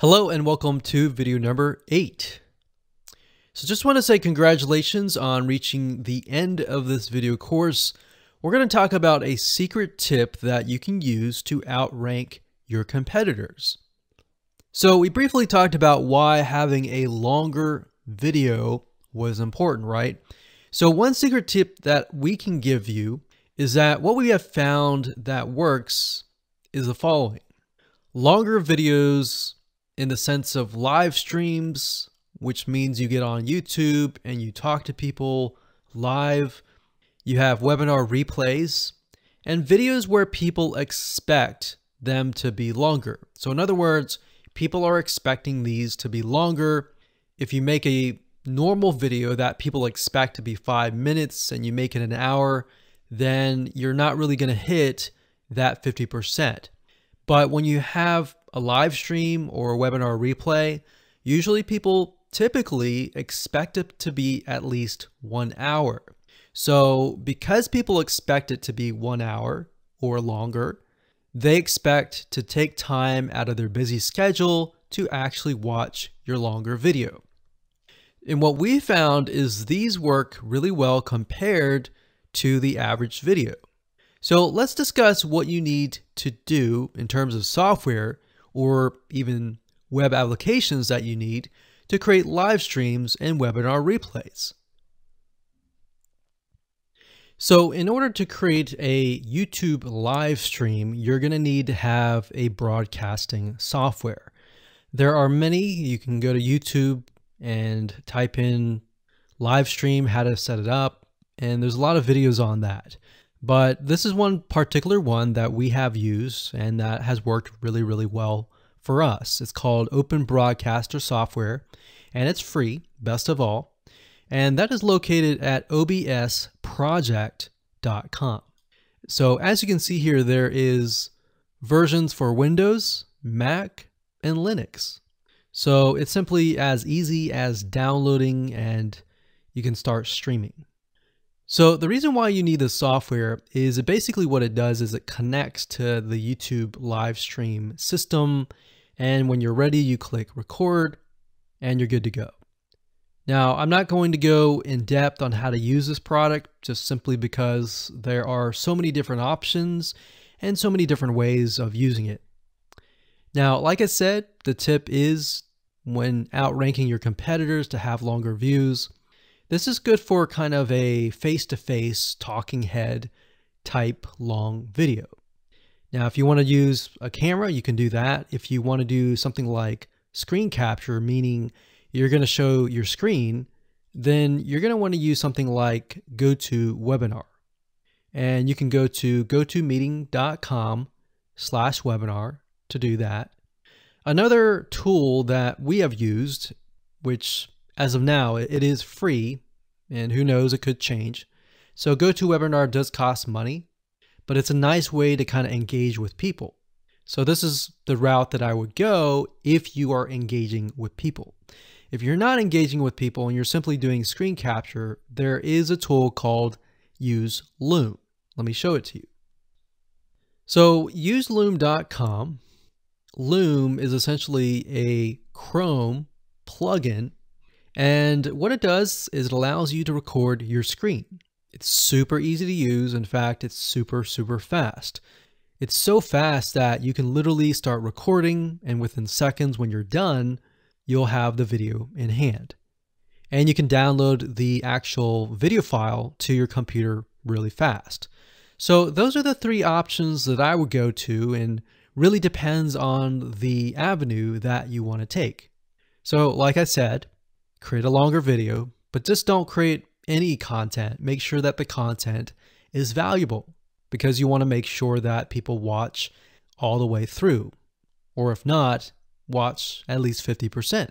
Hello and welcome to video number eight. So just want to say congratulations on reaching the end of this video course. We're going to talk about a secret tip that you can use to outrank your competitors. So we briefly talked about why having a longer video was important, right? So one secret tip that we can give you is that what we have found that works is the following. Longer videos in the sense of live streams, which means you get on YouTube and you talk to people live. You have webinar replays and videos where people expect them to be longer. So, in other words, people are expecting these to be longer. If you make a normal video that people expect to be five minutes and you make it an hour, then you're not really going to hit that 50%. But when you have a live stream or a webinar replay, usually people typically expect it to be at least one hour. So because people expect it to be one hour or longer, they expect to take time out of their busy schedule to actually watch your longer video. And what we found is these work really well compared to the average video. So let's discuss what you need to do in terms of software or even web applications that you need to create live streams and webinar replays. So in order to create a YouTube live stream, you're going to need to have a broadcasting software. There are many. You can go to YouTube and type in live stream, how to set it up, and there's a lot of videos on that. But this is one particular one that we have used and that has worked really, really well for us. It's called Open Broadcaster Software and it's free, best of all. And that is located at obsproject.com. So as you can see here, there is versions for Windows, Mac, and Linux. So it's simply as easy as downloading and you can start streaming. So the reason why you need this software is basically what it does is it connects to the YouTube live stream system. And when you're ready, you click record and you're good to go. Now, I'm not going to go in depth on how to use this product just simply because there are so many different options and so many different ways of using it. Now, like I said, the tip is when outranking your competitors to have longer views, this is good for kind of a face-to-face -face talking head type long video. Now, if you want to use a camera, you can do that. If you want to do something like screen capture, meaning you're going to show your screen, then you're going to want to use something like GoToWebinar. And you can go to gotomeeting.com slash webinar to do that. Another tool that we have used, which as of now, it is free, and who knows, it could change. So GoToWebinar does cost money, but it's a nice way to kind of engage with people. So this is the route that I would go if you are engaging with people. If you're not engaging with people and you're simply doing screen capture, there is a tool called Use Loom. Let me show it to you. So useloom.com. Loom is essentially a Chrome plugin and what it does is it allows you to record your screen. It's super easy to use. In fact, it's super, super fast. It's so fast that you can literally start recording and within seconds when you're done, you'll have the video in hand. And you can download the actual video file to your computer really fast. So those are the three options that I would go to and really depends on the avenue that you want to take. So like I said, create a longer video, but just don't create any content. Make sure that the content is valuable because you want to make sure that people watch all the way through. Or if not, watch at least 50%.